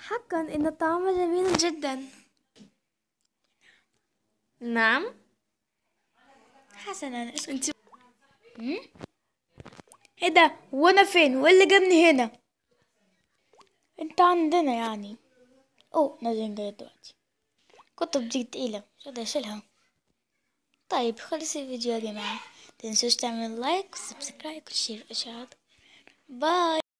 حقا إن الطعام جميل جدا نعم حسنا انت ايه ده وانا فين وايه اللي جابني هنا انت عندنا يعني أو نازلين جاي دلوقتي كتب دي تقيلة مش اشيلها طيب خلص الفيديو يا جماعة متنسوش تعملوا لايك وسبسكرايب وشير اشعارات باي